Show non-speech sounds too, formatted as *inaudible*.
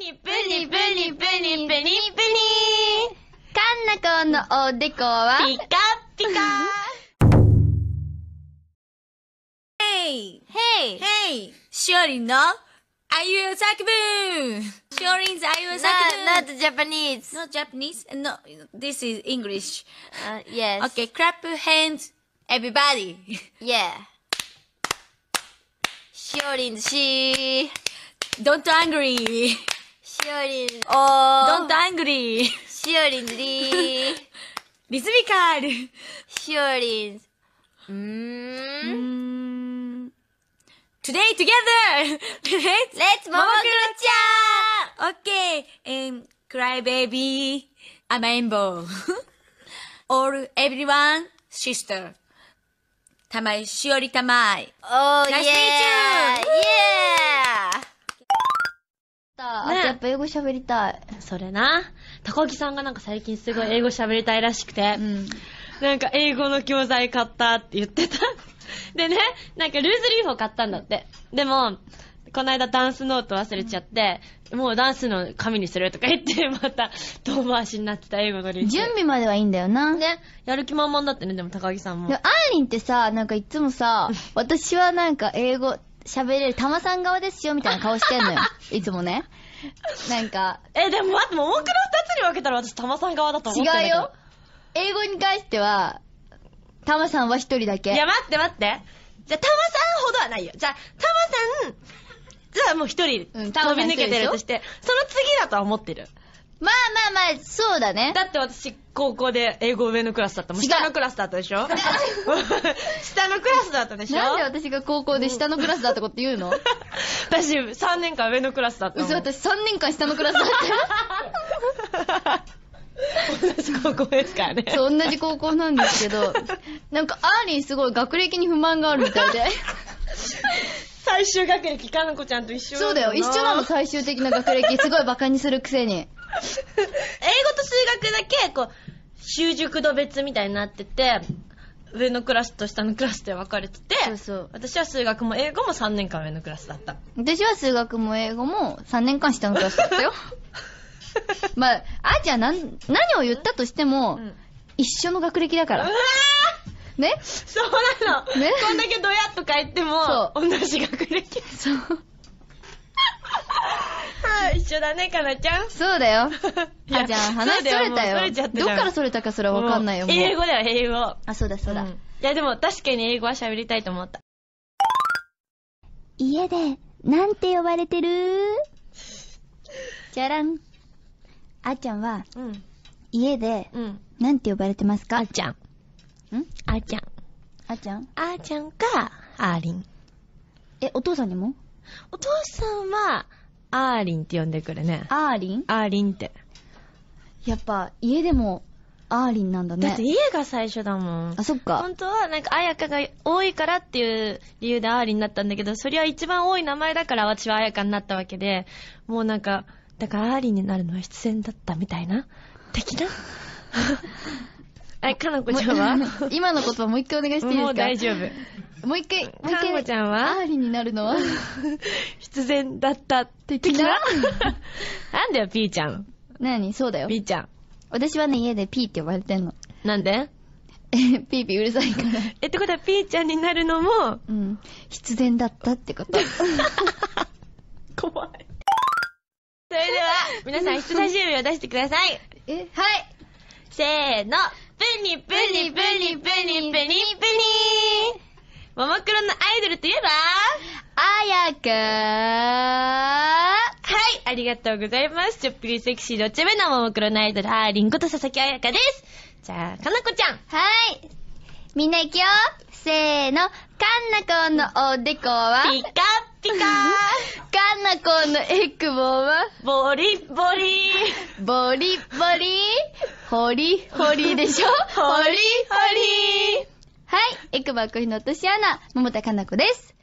にぶにぶにぶにぶにぶにかんなこのおでこはピカピカ Hey! Hey! Hey! しおりんのあゆうさくぶしおりん 's あゆうさくぶ Not Japanese! Not Japanese? No, this is English. Uh, yes. Okay, clap your hands, everybody! Yeah! しおりんしー Don't angry! しおりん。おー。don't angry. しおりんりー。リズミカル。しおりん。うーん。today together! let's, let's ももクロちゃん !okay, and cry baby, 甘えん坊。all, everyone, sister. たまい、しおりたまい。おー、nice to meet you! Yeah! た。ねあとやっぱ英語喋りたい。それな。高木さんがなんか最近すごい英語喋りたいらしくて、うん。なんか英語の教材買ったって言ってた。*laughs* でね、なんかルーズリーフを買ったんだって。でも、この間ダンスノート忘れちゃって、もうダンスの紙にするとか言って、*laughs* また遠回しになってた英語の練習。準備まではいいんだよな。ね、やる気満々だってね、でも高木さんも。で、アーリンってさ、なんかいつもさ、*laughs* 私はなんか英語、喋れる、たまさん側ですよ、みたいな顔してんのよ。*laughs* いつもね。なんか。え、でも待って、ももクロ二つに分けたら私、たまさん側だと思う。違うよ。英語に関しては、たまさんは一人だけ。いや、待って待って。じゃあ、たまさんほどはないよ。じゃあ、たまさん、じゃあもう一人、飛び抜けてるとして、その次だとは思ってる。まあまあまあ、そうだね。だって私、高校で英語上のクラスだったもん。下のクラスだったでしょ *laughs* 下のクラスだったでしょなんで私が高校で下のクラスだったこと言うの *laughs* 私、3年間上のクラスだったもん。嘘、私3年間下のクラスだったよ。同じ高校ですからね。そう、同じ高校なんですけど、なんか、アーリンすごい学歴に不満があるみたいで。最終学歴、かのこちゃんと一緒そうだよ、一緒なの、最終的な学歴。すごいバカにするくせに。英語と数学だけ、こう、習熟度別みたいになってて、上のクラスと下のクラスで分かれててそうそう私は数学も英語も3年間上のクラスだった私は数学も英語も3年間下のクラスだったよ *laughs* まああーちゃん何を言ったとしても、うん、一緒の学歴だからうわねそうなの、ね、こんだけドヤっと帰っても同じ学歴そう一緒だね、かなちゃん。そうだよ。*laughs* あ、じゃん、話しれたよ。どっからそれたかすらわかんないよ。英語だよ、英語。あ、そうだそうだ。いや、でも確かに英語は喋りたいと思った。家で、なんて呼ばれてるじゃらん。あーちゃんは、家で、なんて呼ばれてますかあーちゃん。んあーちゃん。あーちゃんあーちゃんか、あーりん。え、お父さんにもお父さんは、アーリンって呼んでくるね。アーリンアーリンって。やっぱ、家でも、アーリンなんだね。だって家が最初だもん。あ、そっか。本当は、なんか、あやかが多いからっていう理由でアーリンになったんだけど、そりゃ一番多い名前だから私はあやかになったわけで、もうなんか、だからアーリンになるのは必然だったみたいな、的な。*laughs* え、かなこちゃんは *laughs* 今の言葉もう一回お願いしていいですかもう大丈夫。もう一回、もう一回。かなこちゃんはアーリになるのは *laughs* 必然だった的な *laughs* なんだよ、ピーちゃん。なにそうだよ。ピーちゃん。私はね、家でピーって呼ばれてんの。なんでえ、ピーピーうるさいから。え、ってことは、ピーちゃんになるのも、うん。必然だったってこと。怖い。それでは、皆さん、人差し指を出してください。え、はい。せーの。ニプニプニプニプニプニももクロのアイドルといえば、あやくはい、ありがとうございます。ちょっぴりセクシーどっちめなももクロのアイドル、あーりんこと佐々木あやかです。じゃあ、かなこちゃん。はい。みんな行くよ。せーの。かんなこのおでこは、ピカピカ。*laughs* かんなこのえくぼは、ボリボリ。ボリボリ。ホリホリでしょ *laughs* ホリホリはい、エクバコヒノトシアナ、桃田かな子です。